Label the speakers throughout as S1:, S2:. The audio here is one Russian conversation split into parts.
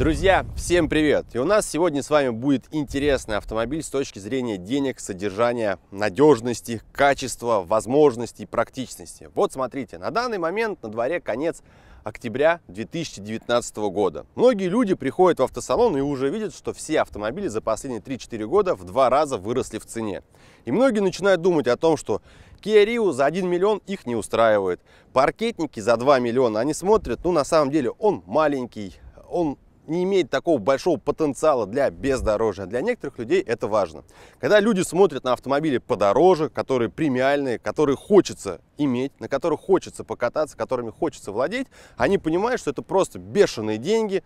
S1: Друзья, всем привет! И у нас сегодня с вами будет интересный автомобиль с точки зрения денег, содержания, надежности, качества, возможностей, практичности. Вот смотрите, на данный момент на дворе конец октября 2019 года. Многие люди приходят в автосалон и уже видят, что все автомобили за последние 3-4 года в два раза выросли в цене. И многие начинают думать о том, что Kia Rio за 1 миллион их не устраивает. Паркетники за 2 миллиона, они смотрят, ну на самом деле он маленький, он не имеет такого большого потенциала для бездорожья. Для некоторых людей это важно. Когда люди смотрят на автомобили подороже, которые премиальные, которые хочется иметь, на которых хочется покататься, которыми хочется владеть, они понимают, что это просто бешеные деньги,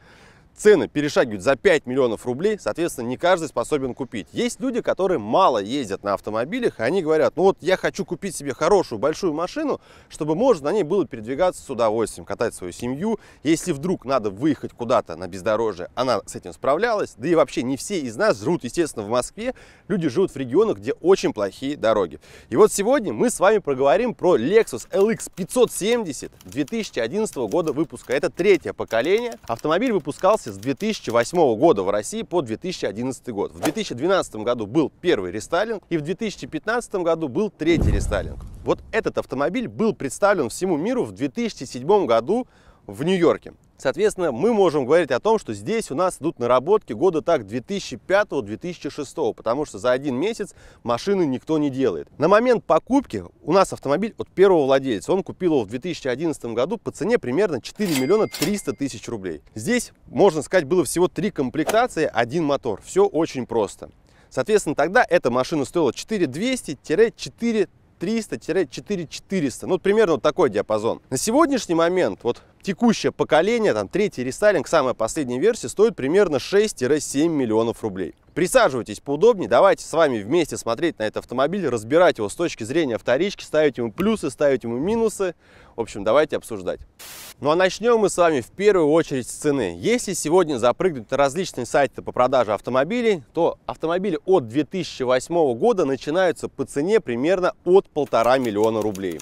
S1: цены перешагивают за 5 миллионов рублей, соответственно, не каждый способен купить. Есть люди, которые мало ездят на автомобилях, и они говорят, ну вот я хочу купить себе хорошую большую машину, чтобы можно на ней было передвигаться с удовольствием, катать свою семью. Если вдруг надо выехать куда-то на бездорожье, она с этим справлялась. Да и вообще не все из нас живут, естественно, в Москве. Люди живут в регионах, где очень плохие дороги. И вот сегодня мы с вами поговорим про Lexus LX 570 2011 года выпуска. Это третье поколение. Автомобиль выпускался осуществлялся с 2008 года в России по 2011 год. В 2012 году был первый рестайлинг и в 2015 году был третий рестайлинг. Вот этот автомобиль был представлен всему миру в 2007 году в Нью-Йорке. Соответственно, мы можем говорить о том, что здесь у нас идут наработки года так 2005-2006, потому что за один месяц машины никто не делает. На момент покупки у нас автомобиль от первого владельца. Он купил его в 2011 году по цене примерно 4 миллиона 300 тысяч рублей. Здесь, можно сказать, было всего три комплектации, один мотор. Все очень просто. Соответственно, тогда эта машина стоила 4200-43 300-4400. Ну, примерно вот такой диапазон. На сегодняшний момент, вот текущее поколение, там третий рестайлинг, самая последняя версия, стоит примерно 6-7 миллионов рублей. Присаживайтесь поудобнее, давайте с вами вместе смотреть на этот автомобиль, разбирать его с точки зрения вторички, ставить ему плюсы, ставить ему минусы. В общем, давайте обсуждать. Ну а начнем мы с вами в первую очередь с цены. Если сегодня запрыгнуть на различные сайты по продаже автомобилей, то автомобили от 2008 года начинаются по цене примерно от полтора миллиона рублей.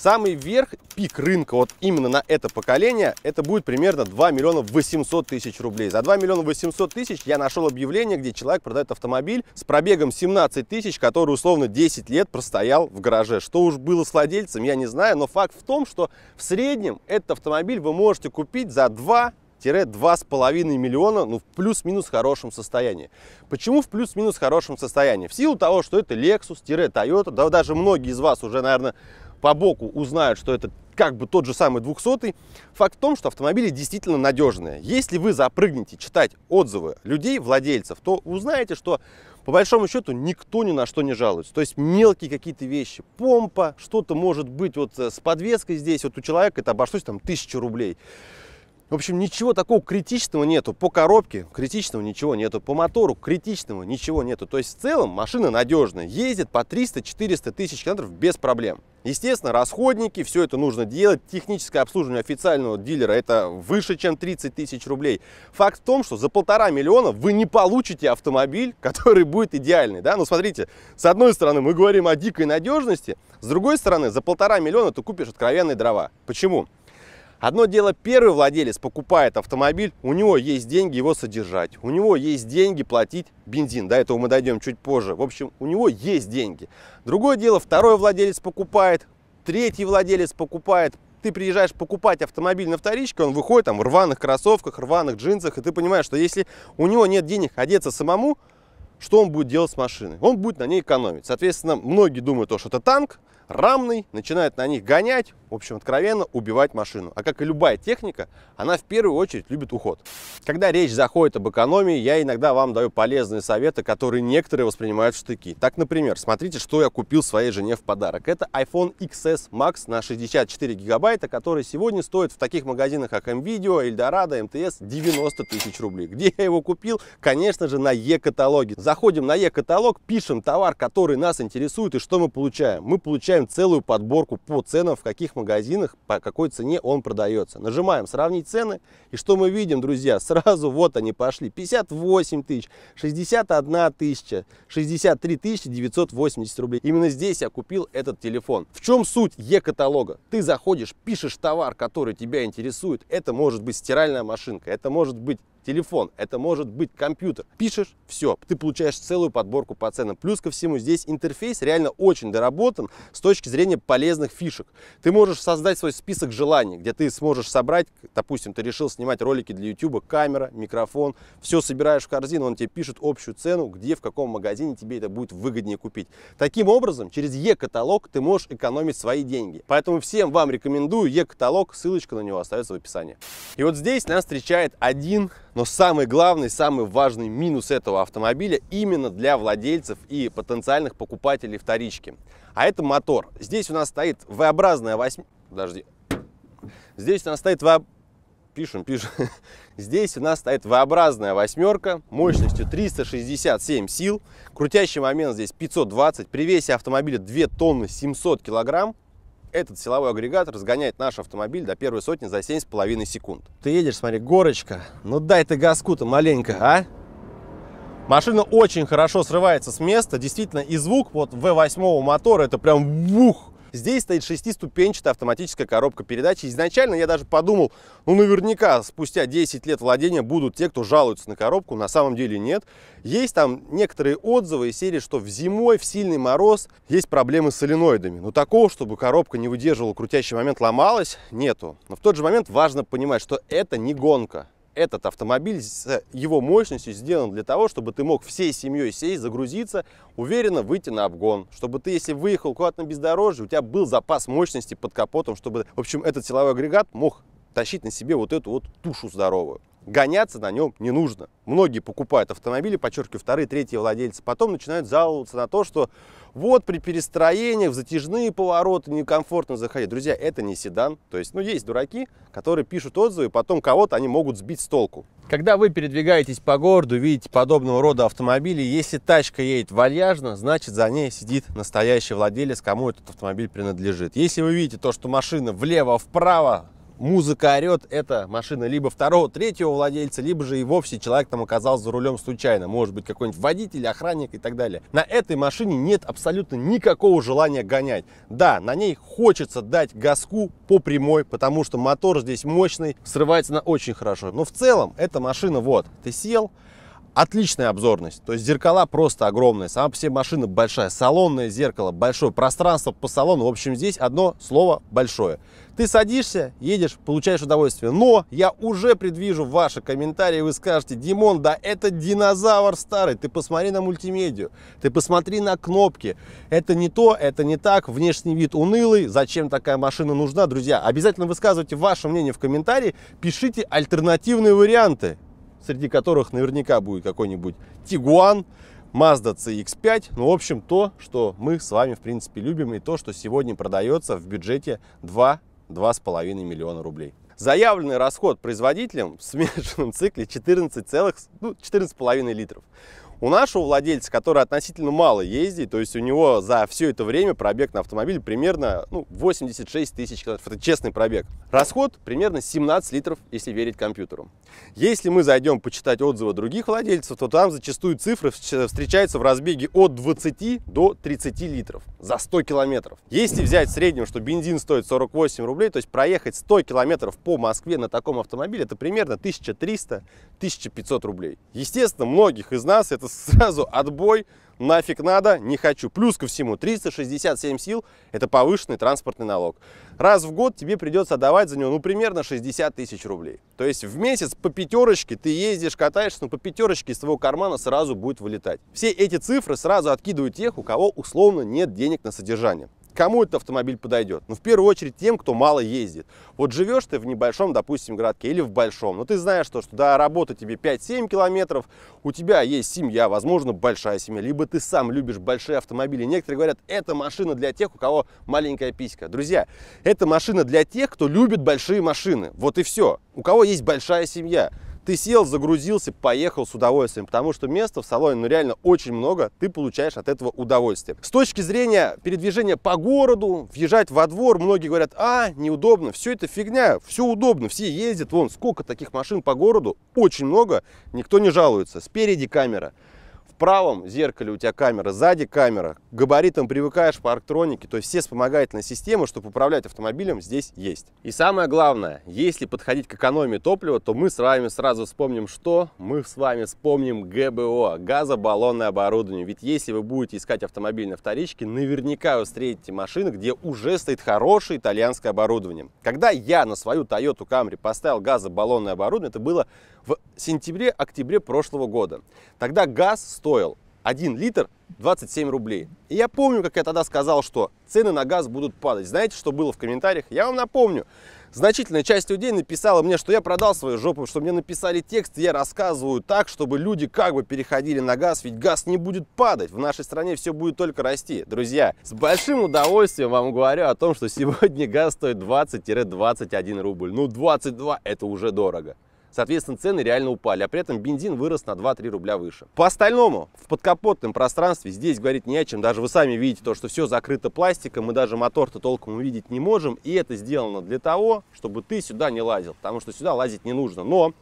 S1: Самый верх, пик рынка вот именно на это поколение, это будет примерно 2 миллиона 800 тысяч рублей. За 2 миллиона 800 тысяч я нашел объявление, где человек продает автомобиль с пробегом 17 тысяч, который условно 10 лет простоял в гараже. Что уж было с владельцем, я не знаю, но факт в том, что в среднем этот автомобиль вы можете купить за 2 2,5 миллиона, ну, в плюс-минус хорошем состоянии. Почему в плюс-минус хорошем состоянии? В силу того, что это Lexus-Toyota, да даже многие из вас уже, наверное, по боку узнают, что это как бы тот же самый 200 факт в том, что автомобили действительно надежные. Если вы запрыгнете читать отзывы людей, владельцев, то узнаете, что по большому счету никто ни на что не жалуется. То есть мелкие какие-то вещи, помпа, что-то может быть вот э, с подвеской здесь, вот у человека это обошлось там тысячу рублей. В общем, ничего такого критичного нету. По коробке критичного ничего нету. По мотору критичного ничего нету. То есть в целом машина надежная. Ездит по 300-400 тысяч километров без проблем. Естественно, расходники, все это нужно делать. Техническое обслуживание официального дилера это выше, чем 30 тысяч рублей. Факт в том, что за полтора миллиона вы не получите автомобиль, который будет идеальный. Да? Ну, смотрите, с одной стороны мы говорим о дикой надежности, с другой стороны за полтора миллиона ты купишь откровенные дрова. Почему? Одно дело, первый владелец покупает автомобиль, у него есть деньги его содержать, у него есть деньги платить бензин, до этого мы дойдем чуть позже. В общем, у него есть деньги. Другое дело, второй владелец покупает, третий владелец покупает, ты приезжаешь покупать автомобиль на вторичке, он выходит там в рваных кроссовках, рваных джинсах, и ты понимаешь, что если у него нет денег одеться самому, что он будет делать с машиной? Он будет на ней экономить. Соответственно, многие думают, что это танк, Рамный начинает на них гонять, в общем, откровенно убивать машину. А как и любая техника, она в первую очередь любит уход. Когда речь заходит об экономии, я иногда вам даю полезные советы, которые некоторые воспринимают в штыки. Так, например, смотрите, что я купил своей жене в подарок. Это iPhone XS Max на 64 гигабайта, который сегодня стоит в таких магазинах, как MVideo, Eldorado, MTS 90 тысяч рублей. Где я его купил? Конечно же, на E-каталоге. Заходим на E-каталог, пишем товар, который нас интересует и что мы получаем. Мы получаем предлагаем целую подборку по ценам, в каких магазинах, по какой цене он продается. Нажимаем «Сравнить цены» и что мы видим, друзья? Сразу вот они пошли. 58 тысяч, 61 тысяча, 63 тысячи 980 рублей. Именно здесь я купил этот телефон. В чем суть Е-каталога? Ты заходишь, пишешь товар, который тебя интересует. Это может быть стиральная машинка, это может быть телефон, это может быть компьютер. Пишешь, все, ты получаешь целую подборку по ценам. Плюс ко всему здесь интерфейс реально очень доработан с точки зрения полезных фишек. Ты можешь создать свой список желаний, где ты сможешь собрать, допустим, ты решил снимать ролики для YouTube, камера, микрофон, все собираешь в корзину, он тебе пишет общую цену, где, в каком магазине тебе это будет выгоднее купить. Таким образом, через e-каталог ты можешь экономить свои деньги. Поэтому всем вам рекомендую e-каталог, ссылочка на него остается в описании. И вот здесь нас встречает один но самый главный, самый важный минус этого автомобиля именно для владельцев и потенциальных покупателей вторички. А это мотор. Здесь у нас стоит V-образная восьми... Подожди. Здесь у нас стоит V... Пишем, пишем. Здесь у нас стоит V-образная восьмерка мощностью 367 сил. Крутящий момент здесь 520. При весе автомобиля 2 тонны 700 килограмм этот силовой агрегат разгоняет наш автомобиль до первой сотни за 7,5 секунд. Ты едешь, смотри, горочка. Ну дай ты газку-то маленько, а? Машина очень хорошо срывается с места. Действительно, и звук вот V8 мотора, это прям вух! Здесь стоит шестиступенчатая автоматическая коробка передач. Изначально я даже подумал, ну наверняка спустя 10 лет владения будут те, кто жалуются на коробку. На самом деле нет. Есть там некоторые отзывы и серии, что в зимой, в сильный мороз есть проблемы с соленоидами. Но ну, такого, чтобы коробка не выдерживала крутящий момент, ломалась, нету. Но в тот же момент важно понимать, что это не гонка этот автомобиль с его мощностью сделан для того, чтобы ты мог всей семьей сесть, загрузиться, уверенно выйти на обгон. Чтобы ты, если выехал куда-то на бездорожье, у тебя был запас мощности под капотом, чтобы, в общем, этот силовой агрегат мог тащить на себе вот эту вот тушу здоровую гоняться на нем не нужно. Многие покупают автомобили, подчеркиваю, вторые, третьи владельцы, потом начинают жаловаться на то, что вот при перестроениях в затяжные повороты некомфортно заходить. Друзья, это не седан. То есть, ну, есть дураки, которые пишут отзывы, потом кого-то они могут сбить с толку. Когда вы передвигаетесь по городу, видите подобного рода автомобили, если тачка едет вальяжно, значит за ней сидит настоящий владелец, кому этот автомобиль принадлежит. Если вы видите то, что машина влево-вправо музыка орет, это машина либо второго, третьего владельца, либо же и вовсе человек там оказался за рулем случайно. Может быть, какой-нибудь водитель, охранник и так далее. На этой машине нет абсолютно никакого желания гонять. Да, на ней хочется дать газку по прямой, потому что мотор здесь мощный, срывается она очень хорошо. Но в целом эта машина вот, ты сел, отличная обзорность. То есть зеркала просто огромные. Сама по себе машина большая. Салонное зеркало, большое пространство по салону. В общем, здесь одно слово большое. Ты садишься, едешь, получаешь удовольствие. Но я уже предвижу ваши комментарии. Вы скажете, Димон, да это динозавр старый. Ты посмотри на мультимедию. Ты посмотри на кнопки. Это не то, это не так. Внешний вид унылый. Зачем такая машина нужна? Друзья, обязательно высказывайте ваше мнение в комментарии. Пишите альтернативные варианты среди которых наверняка будет какой-нибудь Тигуан, Mazda CX-5, ну, в общем, то, что мы с вами, в принципе, любим, и то, что сегодня продается в бюджете 2-2,5 миллиона рублей. Заявленный расход производителем в смешанном цикле 14,5 ну, литров. У нашего владельца, который относительно мало ездит, то есть у него за все это время пробег на автомобиле примерно ну, 86 тысяч километров. Это честный пробег. Расход примерно 17 литров, если верить компьютеру. Если мы зайдем почитать отзывы других владельцев, то там зачастую цифры встречаются в разбеге от 20 до 30 литров за 100 километров. Если взять в среднем, что бензин стоит 48 рублей, то есть проехать 100 километров по Москве на таком автомобиле, это примерно 1300-1500 рублей. Естественно, многих из нас это сразу отбой нафиг надо, не хочу. Плюс ко всему, 367 сил – это повышенный транспортный налог. Раз в год тебе придется отдавать за него, ну, примерно 60 тысяч рублей. То есть в месяц по пятерочке ты ездишь, катаешься, но ну, по пятерочке из твоего кармана сразу будет вылетать. Все эти цифры сразу откидывают тех, у кого условно нет денег на содержание. Кому этот автомобиль подойдет? Ну, в первую очередь тем, кто мало ездит. Вот живешь ты в небольшом, допустим, городке или в большом, но ты знаешь, что, что до работы тебе 5-7 километров, у тебя есть семья, возможно, большая семья, либо ты сам любишь большие автомобили. Некоторые говорят, это машина для тех, у кого маленькая писька. Друзья, это машина для тех, кто любит большие машины. Вот и все. У кого есть большая семья. Ты сел, загрузился, поехал с удовольствием, потому что места в салоне ну, реально очень много, ты получаешь от этого удовольствие. С точки зрения передвижения по городу, въезжать во двор, многие говорят, а, неудобно, все это фигня, все удобно, все ездят, вон сколько таких машин по городу, очень много, никто не жалуется, спереди камера правом зеркале у тебя камера, сзади камера, к габаритам привыкаешь, парктроники, то есть все вспомогательные системы, чтобы управлять автомобилем, здесь есть. И самое главное, если подходить к экономии топлива, то мы с вами сразу вспомним что? Мы с вами вспомним ГБО, газобаллонное оборудование. Ведь если вы будете искать автомобиль на вторичке, наверняка вы встретите машины, где уже стоит хорошее итальянское оборудование. Когда я на свою Toyota Camry поставил газобаллонное оборудование, это было в сентябре-октябре прошлого года. Тогда газ стоил 1 литр 27 рублей. И я помню, как я тогда сказал, что цены на газ будут падать. Знаете, что было в комментариях? Я вам напомню. Значительная часть людей написала мне, что я продал свою жопу, что мне написали текст, и я рассказываю так, чтобы люди как бы переходили на газ, ведь газ не будет падать, в нашей стране все будет только расти. Друзья, с большим удовольствием вам говорю о том, что сегодня газ стоит 20-21 рубль. Ну 22 это уже дорого. Соответственно, цены реально упали, а при этом бензин вырос на 2-3 рубля выше. По остальному, в подкапотном пространстве здесь говорить не о чем. Даже вы сами видите то, что все закрыто пластиком, мы даже мотор-то толком увидеть не можем. И это сделано для того, чтобы ты сюда не лазил, потому что сюда лазить не нужно. Но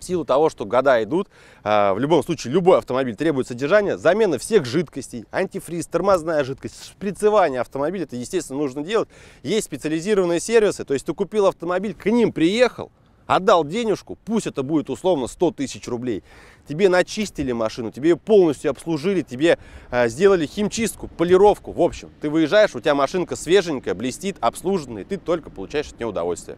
S1: в силу того, что года идут, а, в любом случае любой автомобиль требует содержания, замена всех жидкостей, антифриз, тормозная жидкость, шприцевание автомобиля, это, естественно, нужно делать. Есть специализированные сервисы, то есть ты купил автомобиль, к ним приехал, Отдал денежку, пусть это будет условно 100 тысяч рублей. Тебе начистили машину, тебе ее полностью обслужили, тебе э, сделали химчистку, полировку. В общем, ты выезжаешь, у тебя машинка свеженькая, блестит, обслуженная, и ты только получаешь от нее удовольствие.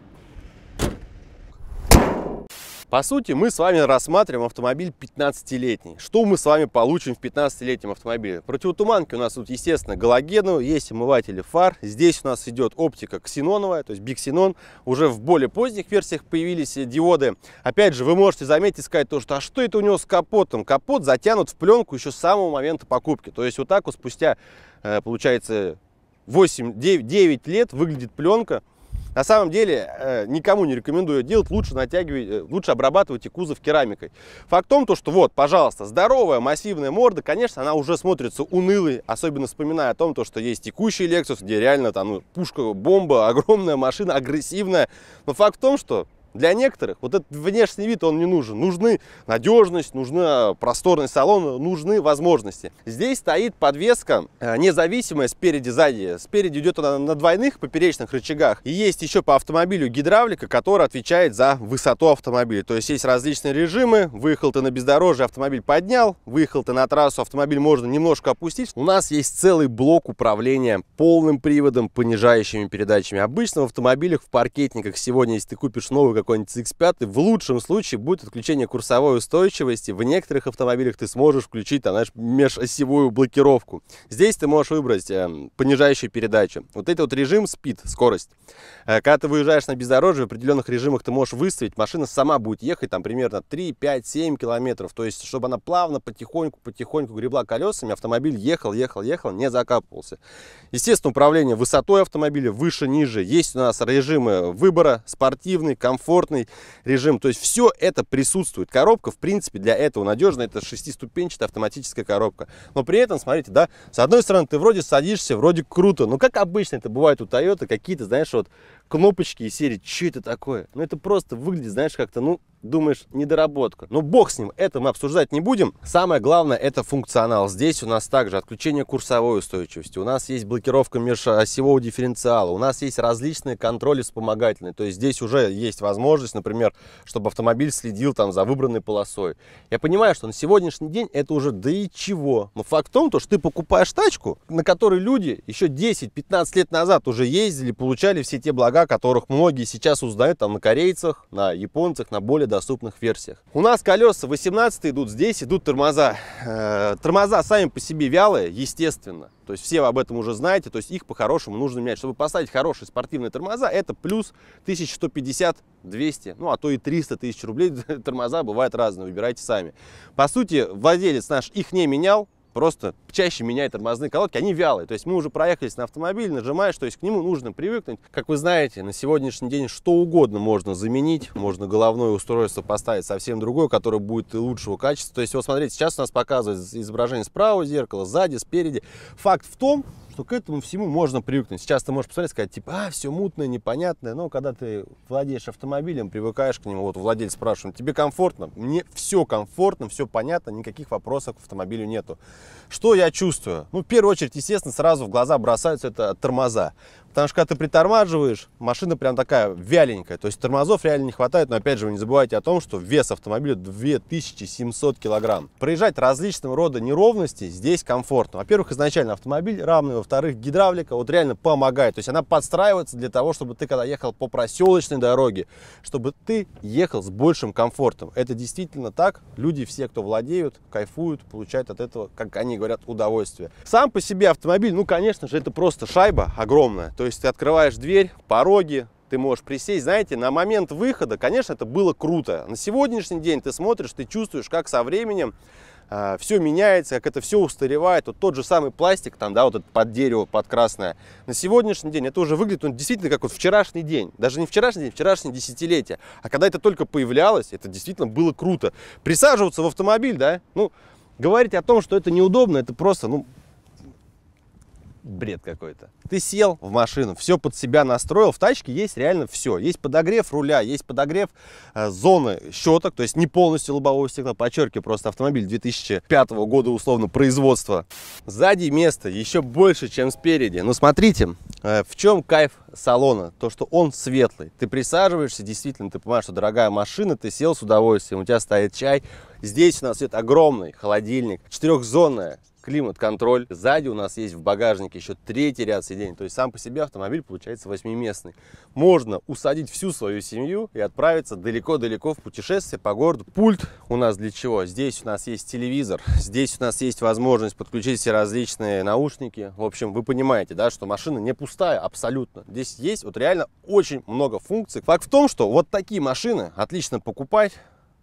S1: По сути, мы с вами рассматриваем автомобиль 15-летний. Что мы с вами получим в 15-летнем автомобиле? Противотуманки у нас тут, естественно, галогеновые, есть омыватели фар. Здесь у нас идет оптика ксеноновая, то есть биксенон. Уже в более поздних версиях появились диоды. Опять же, вы можете заметить и сказать то, что а что это у него с капотом? Капот затянут в пленку еще с самого момента покупки. То есть вот так вот спустя, э, получается, 8-9 лет выглядит пленка на самом деле, э, никому не рекомендую делать, лучше натягивать, э, лучше обрабатывайте кузов керамикой. Факт в том, то, что вот, пожалуйста, здоровая массивная морда, конечно, она уже смотрится унылой, особенно вспоминая о том, то, что есть текущий Lexus, где реально там ну, пушка, бомба, огромная машина, агрессивная. Но факт в том, что для некоторых вот этот внешний вид, он не нужен. Нужны надежность, нужны просторный салон, нужны возможности. Здесь стоит подвеска э, независимая спереди, сзади. Спереди идет она на двойных поперечных рычагах. И есть еще по автомобилю гидравлика, которая отвечает за высоту автомобиля. То есть есть различные режимы. Выехал ты на бездорожье, автомобиль поднял. Выехал ты на трассу, автомобиль можно немножко опустить. У нас есть целый блок управления полным приводом, понижающими передачами. Обычно в автомобилях, в паркетниках сегодня, если ты купишь новый какой-нибудь X5, в лучшем случае будет отключение курсовой устойчивости. В некоторых автомобилях ты сможешь включить, там, знаешь, межосевую блокировку. Здесь ты можешь выбрать э, понижающую передачу. Вот это вот режим спид, скорость. Э, когда ты выезжаешь на бездорожье, в определенных режимах ты можешь выставить, машина сама будет ехать там примерно 3, 5, 7 километров. То есть, чтобы она плавно, потихоньку, потихоньку гребла колесами, автомобиль ехал, ехал, ехал, не закапывался. Естественно, управление высотой автомобиля выше, ниже. Есть у нас режимы выбора, спортивный, комфорт комфортный режим. То есть все это присутствует. Коробка, в принципе, для этого надежная. Это шестиступенчатая автоматическая коробка. Но при этом, смотрите, да, с одной стороны, ты вроде садишься, вроде круто. Но как обычно это бывает у Toyota, какие-то, знаешь, вот кнопочки и серии, что это такое? Ну, это просто выглядит, знаешь, как-то, ну, думаешь, недоработка. Но ну, бог с ним, это мы обсуждать не будем. Самое главное, это функционал. Здесь у нас также отключение курсовой устойчивости, у нас есть блокировка межосевого дифференциала, у нас есть различные контроли вспомогательные. То есть здесь уже есть возможность, например, чтобы автомобиль следил там за выбранной полосой. Я понимаю, что на сегодняшний день это уже да и чего. Но факт в том, то, что ты покупаешь тачку, на которой люди еще 10-15 лет назад уже ездили, получали все те блага, рога, которых многие сейчас узнают там на корейцах, на японцах, на более доступных версиях. У нас колеса 18 идут здесь, идут тормоза. Э, тормоза сами по себе вялые, естественно. То есть все об этом уже знаете, то есть их по-хорошему нужно менять. Чтобы поставить хорошие спортивные тормоза, это плюс 1150, 200, ну а то и 300 тысяч рублей. Тормоза бывают разные, выбирайте сами. По сути, владелец наш их не менял, просто чаще меняет тормозные колодки, они вялые. То есть мы уже проехались на автомобиль, нажимаешь, то есть к нему нужно привыкнуть. Как вы знаете, на сегодняшний день что угодно можно заменить, можно головное устройство поставить совсем другое, которое будет и лучшего качества. То есть вот смотрите, сейчас у нас показывает изображение справа зеркала, сзади, спереди. Факт в том, что к этому всему можно привыкнуть. Сейчас ты можешь посмотреть, сказать, типа, а, все мутное, непонятное, но когда ты владеешь автомобилем, привыкаешь к нему, вот владелец спрашивает, тебе комфортно? Мне все комфортно, все понятно, никаких вопросов к автомобилю нету. Что я чувствую? Ну, в первую очередь, естественно, сразу в глаза бросаются это тормоза. Потому что когда ты притормаживаешь, машина прям такая вяленькая. То есть тормозов реально не хватает. Но опять же, вы не забывайте о том, что вес автомобиля 2700 килограмм. Проезжать различного рода неровности здесь комфортно. Во-первых, изначально автомобиль равный. Во-вторых, гидравлика вот реально помогает. То есть она подстраивается для того, чтобы ты когда ехал по проселочной дороге, чтобы ты ехал с большим комфортом. Это действительно так. Люди все, кто владеют, кайфуют, получают от этого, как они говорят, удовольствие. Сам по себе автомобиль, ну, конечно же, это просто шайба огромная. То то есть ты открываешь дверь, пороги, ты можешь присесть. Знаете, на момент выхода, конечно, это было круто. На сегодняшний день ты смотришь, ты чувствуешь, как со временем э, а, все меняется, как это все устаревает. Вот тот же самый пластик, там, да, вот этот под дерево, под красное. На сегодняшний день это уже выглядит, он действительно как вот вчерашний день. Даже не вчерашний день, вчерашнее десятилетие. А когда это только появлялось, это действительно было круто. Присаживаться в автомобиль, да, ну, говорить о том, что это неудобно, это просто, ну, бред какой-то. Ты сел в машину, все под себя настроил, в тачке есть реально все. Есть подогрев руля, есть подогрев э, зоны щеток, то есть не полностью лобового стекла, подчеркиваю, просто автомобиль 2005 года условно производства. Сзади место еще больше, чем спереди. Но смотрите, э, в чем кайф салона, то, что он светлый. Ты присаживаешься, действительно, ты понимаешь, что дорогая машина, ты сел с удовольствием, у тебя стоит чай. Здесь у нас идет огромный холодильник, четырехзонная климат-контроль. Сзади у нас есть в багажнике еще третий ряд сидений. То есть сам по себе автомобиль получается восьмиместный. Можно усадить всю свою семью и отправиться далеко-далеко в путешествие по городу. Пульт у нас для чего? Здесь у нас есть телевизор, здесь у нас есть возможность подключить все различные наушники. В общем, вы понимаете, да, что машина не пустая абсолютно. Здесь есть вот реально очень много функций. Факт в том, что вот такие машины отлично покупать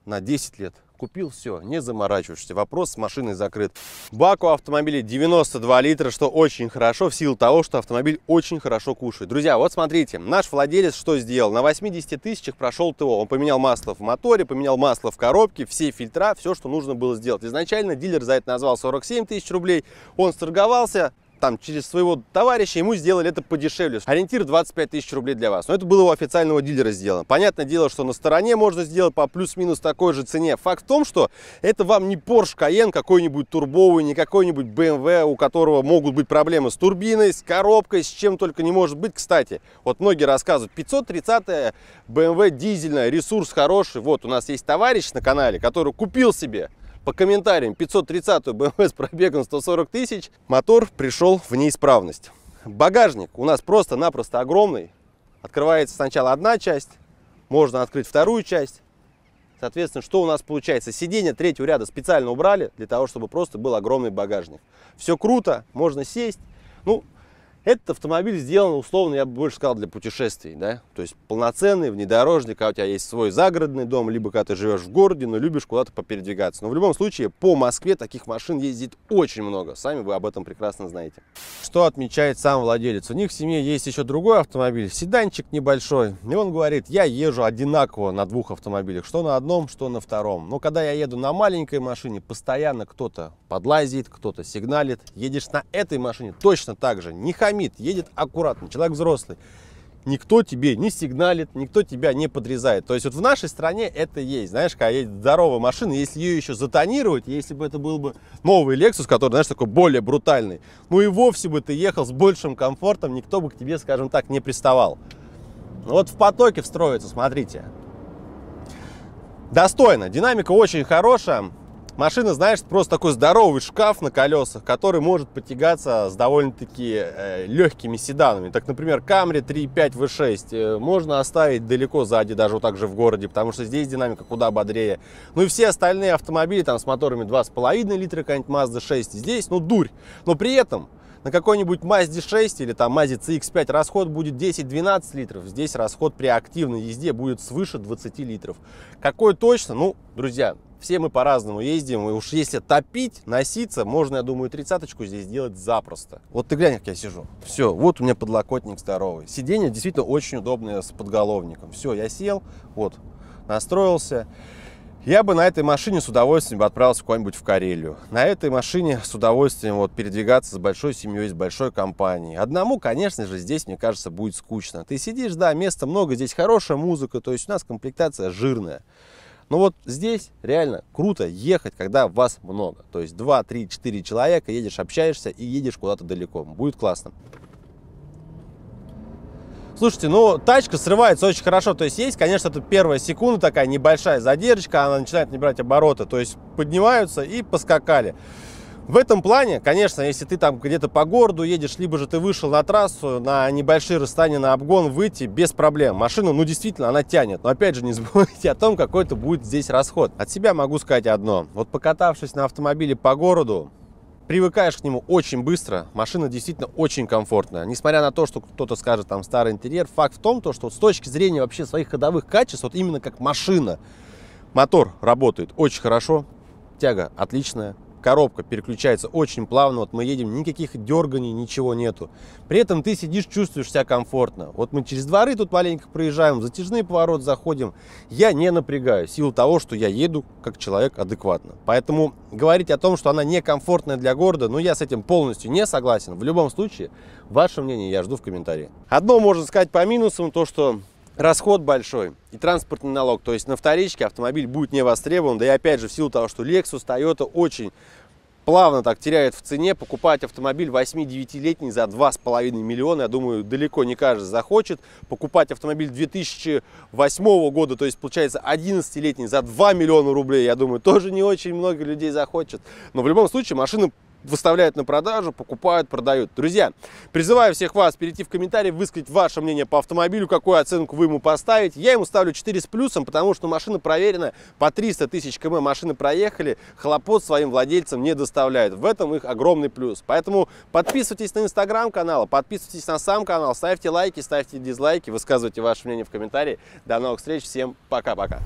S1: на 10 лет купил, все, не заморачиваешься. Вопрос с машиной закрыт. Бак у автомобиля 92 литра, что очень хорошо, в силу того, что автомобиль очень хорошо кушает. Друзья, вот смотрите, наш владелец что сделал? На 80 тысячах прошел ТО. Он поменял масло в моторе, поменял масло в коробке, все фильтра, все, что нужно было сделать. Изначально дилер за это назвал 47 тысяч рублей. Он сторговался, там через своего товарища ему сделали это подешевле. Ориентир 25 тысяч рублей для вас. Но это было у официального дилера сделано. Понятное дело, что на стороне можно сделать по плюс-минус такой же цене. Факт в том, что это вам не Porsche Cayenne какой-нибудь турбовый, не какой-нибудь BMW, эм у которого могут быть проблемы с турбиной, с коробкой, с чем только не может быть. Кстати, вот многие рассказывают, 530 BMW эм дизельная, ресурс хороший. Вот у нас есть товарищ на канале, который купил себе по комментариям, 530 BMW с пробегом 140 тысяч мотор пришел в неисправность. Багажник у нас просто-напросто огромный. Открывается сначала одна часть, можно открыть вторую часть. Соответственно, что у нас получается? Сиденье третьего ряда специально убрали для того, чтобы просто был огромный багажник. Все круто, можно сесть. Ну, этот автомобиль сделан, условно, я бы больше сказал, для путешествий, да? То есть полноценный внедорожник, а у тебя есть свой загородный дом, либо когда ты живешь в городе, но любишь куда-то попередвигаться. Но в любом случае, по Москве таких машин ездит очень много. Сами вы об этом прекрасно знаете. Что отмечает сам владелец? У них в семье есть еще другой автомобиль, седанчик небольшой. И он говорит, я езжу одинаково на двух автомобилях, что на одном, что на втором. Но когда я еду на маленькой машине, постоянно кто-то подлазит, кто-то сигналит. Едешь на этой машине точно так же. Не хочу хамит, едет аккуратно, человек взрослый. Никто тебе не сигналит, никто тебя не подрезает. То есть вот в нашей стране это есть. Знаешь, когда едет здоровая машина, если ее еще затонировать, если бы это был бы новый Lexus, который, знаешь, такой более брутальный, ну и вовсе бы ты ехал с большим комфортом, никто бы к тебе, скажем так, не приставал. Ну вот в потоке встроится, смотрите. Достойно, динамика очень хорошая, Машина, знаешь, просто такой здоровый шкаф на колесах, который может потягаться с довольно-таки э, легкими седанами. Так, например, Camry 3.5 V6 можно оставить далеко сзади, даже вот так же в городе, потому что здесь динамика куда бодрее. Ну и все остальные автомобили там с моторами 2,5 литра, какая-нибудь Mazda 6, здесь, ну, дурь. Но при этом на какой-нибудь Mazda 6 или там Mazda CX-5 расход будет 10-12 литров. Здесь расход при активной езде будет свыше 20 литров. Какой точно? Ну, друзья, все мы по-разному ездим, и уж если топить, носиться, можно, я думаю, тридцаточку здесь сделать запросто. Вот ты глянь, как я сижу. Все, вот у меня подлокотник здоровый. Сиденье действительно очень удобное с подголовником. Все, я сел, вот, настроился. Я бы на этой машине с удовольствием бы отправился куда-нибудь в Карелию. На этой машине с удовольствием вот передвигаться с большой семьей, с большой компанией. Одному, конечно же, здесь, мне кажется, будет скучно. Ты сидишь, да, места много, здесь хорошая музыка, то есть у нас комплектация жирная. Но ну вот здесь реально круто ехать, когда вас много. То есть 2, 3, 4 человека, едешь, общаешься и едешь куда-то далеко. Будет классно. Слушайте, ну, тачка срывается очень хорошо. То есть есть, конечно, тут первая секунда такая небольшая задержка, она начинает набирать обороты. То есть поднимаются и поскакали. В этом плане, конечно, если ты там где-то по городу едешь, либо же ты вышел на трассу, на небольшие расстояния на обгон выйти без проблем. Машина, ну, действительно, она тянет. Но, опять же, не забывайте о том, какой это будет здесь расход. От себя могу сказать одно. Вот покатавшись на автомобиле по городу, привыкаешь к нему очень быстро, машина действительно очень комфортная. Несмотря на то, что кто-то скажет там старый интерьер, факт в том, то, что с точки зрения вообще своих ходовых качеств, вот именно как машина, мотор работает очень хорошо, тяга отличная, коробка переключается очень плавно, вот мы едем, никаких дерганий, ничего нету. При этом ты сидишь, чувствуешь себя комфортно. Вот мы через дворы тут маленько проезжаем, в затяжные повороты заходим. Я не напрягаюсь, силу того, что я еду как человек адекватно. Поэтому говорить о том, что она некомфортная для города, ну я с этим полностью не согласен. В любом случае, ваше мнение я жду в комментарии. Одно можно сказать по минусам, то что расход большой и транспортный налог. То есть на вторичке автомобиль будет не востребован. Да и опять же, в силу того, что Lexus, Toyota очень плавно так теряют в цене, покупать автомобиль 8-9-летний за 2,5 миллиона, я думаю, далеко не каждый захочет. Покупать автомобиль 2008 года, то есть получается 11-летний за 2 миллиона рублей, я думаю, тоже не очень много людей захочет. Но в любом случае машина выставляют на продажу, покупают, продают. Друзья, призываю всех вас перейти в комментарии, высказать ваше мнение по автомобилю, какую оценку вы ему поставите. Я ему ставлю 4 с плюсом, потому что машина проверена, по 300 тысяч км машины проехали, хлопот своим владельцам не доставляют. В этом их огромный плюс. Поэтому подписывайтесь на инстаграм канала, подписывайтесь на сам канал, ставьте лайки, ставьте дизлайки, высказывайте ваше мнение в комментарии. До новых встреч, всем пока-пока.